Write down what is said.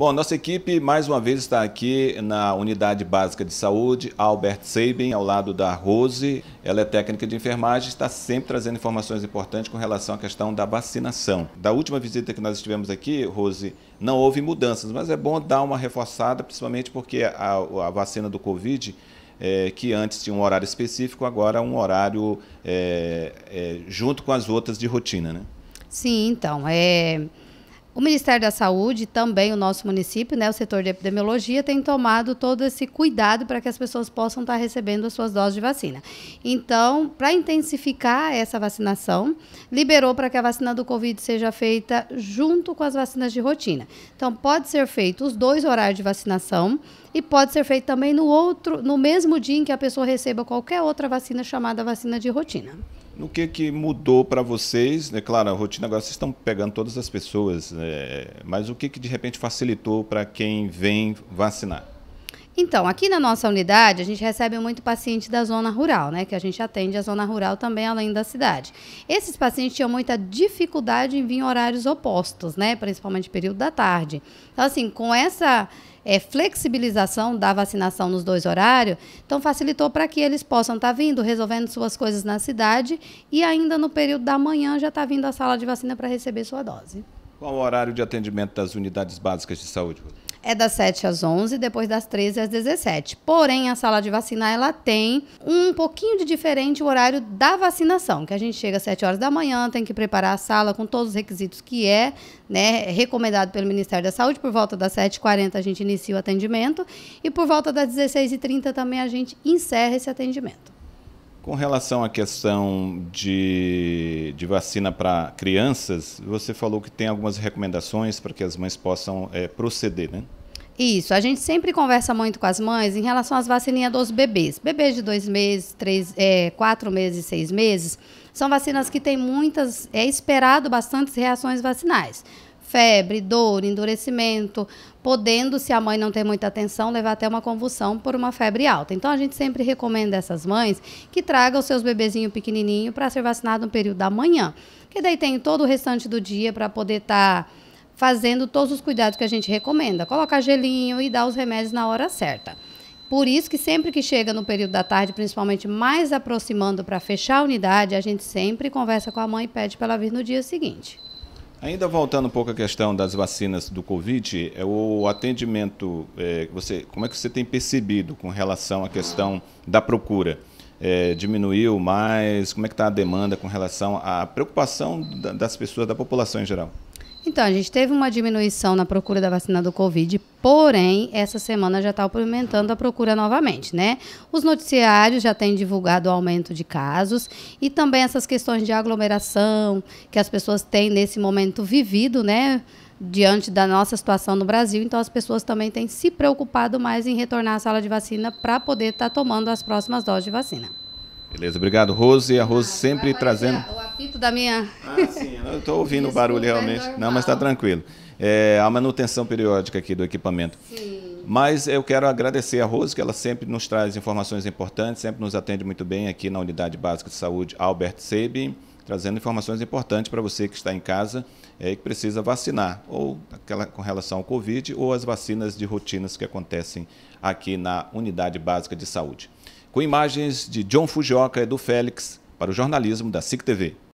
Bom, nossa equipe mais uma vez está aqui na Unidade Básica de Saúde, Albert Sabin, ao lado da Rose. Ela é técnica de enfermagem, está sempre trazendo informações importantes com relação à questão da vacinação. Da última visita que nós estivemos aqui, Rose, não houve mudanças, mas é bom dar uma reforçada, principalmente porque a, a vacina do Covid é, que antes tinha um horário específico, agora é um horário é, é, junto com as outras de rotina, né? Sim, então. É, o Ministério da Saúde, também o nosso município, né, o setor de epidemiologia, tem tomado todo esse cuidado para que as pessoas possam estar recebendo as suas doses de vacina. Então, para intensificar essa vacinação, liberou para que a vacina do Covid seja feita junto com as vacinas de rotina. Então, pode ser feito os dois horários de vacinação e pode ser feito também no outro, no mesmo dia em que a pessoa receba qualquer outra vacina chamada vacina de rotina no que, que mudou para vocês? Né? Claro, a rotina agora vocês estão pegando todas as pessoas, né? mas o que, que de repente facilitou para quem vem vacinar? Então, aqui na nossa unidade, a gente recebe muito paciente da zona rural, né? Que a gente atende a zona rural também, além da cidade. Esses pacientes tinham muita dificuldade em vir em horários opostos, né? Principalmente período da tarde. Então, assim, com essa é, flexibilização da vacinação nos dois horários, então facilitou para que eles possam estar tá vindo, resolvendo suas coisas na cidade e ainda no período da manhã já está vindo à sala de vacina para receber sua dose. Qual o horário de atendimento das unidades básicas de saúde? É das 7 às 11, depois das 13 às 17. Porém, a sala de vacinar ela tem um pouquinho de diferente o horário da vacinação, que a gente chega às 7 horas da manhã, tem que preparar a sala com todos os requisitos que é né, recomendado pelo Ministério da Saúde. Por volta das 7h40 a gente inicia o atendimento e por volta das 16h30 também a gente encerra esse atendimento. Com relação à questão de, de vacina para crianças, você falou que tem algumas recomendações para que as mães possam é, proceder, né? Isso, a gente sempre conversa muito com as mães em relação às vacininhas dos bebês. Bebês de dois meses, três, é, quatro meses seis meses, são vacinas que têm muitas, é esperado bastantes reações vacinais febre, dor, endurecimento, podendo, se a mãe não ter muita atenção, levar até uma convulsão por uma febre alta. Então a gente sempre recomenda essas mães que tragam os seus bebezinhos pequenininho para ser vacinado no período da manhã, que daí tem todo o restante do dia para poder estar tá fazendo todos os cuidados que a gente recomenda, colocar gelinho e dar os remédios na hora certa. Por isso que sempre que chega no período da tarde, principalmente mais aproximando para fechar a unidade, a gente sempre conversa com a mãe e pede para ela vir no dia seguinte. Ainda voltando um pouco à questão das vacinas do Covid, é o atendimento, é, você, como é que você tem percebido com relação à questão da procura? É, diminuiu mais? Como é que está a demanda com relação à preocupação das pessoas, da população em geral? Então, a gente teve uma diminuição na procura da vacina do Covid, porém, essa semana já está aumentando a procura novamente, né? Os noticiários já têm divulgado o aumento de casos e também essas questões de aglomeração que as pessoas têm nesse momento vivido, né? Diante da nossa situação no Brasil, então as pessoas também têm se preocupado mais em retornar à sala de vacina para poder estar tá tomando as próximas doses de vacina. Beleza, obrigado, Rose. A Rose ah, sempre ah, trazendo da minha. Ah, sim, eu estou ouvindo o barulho é realmente. É Não, mas está tranquilo. É a manutenção periódica aqui do equipamento. Sim. Mas eu quero agradecer a Rose, que ela sempre nos traz informações importantes, sempre nos atende muito bem aqui na Unidade Básica de Saúde Albert Sebin, trazendo informações importantes para você que está em casa é, e que precisa vacinar, ou aquela com relação ao Covid, ou as vacinas de rotinas que acontecem aqui na Unidade Básica de Saúde. Com imagens de John Fujioka e do Félix, para o jornalismo da SIC TV.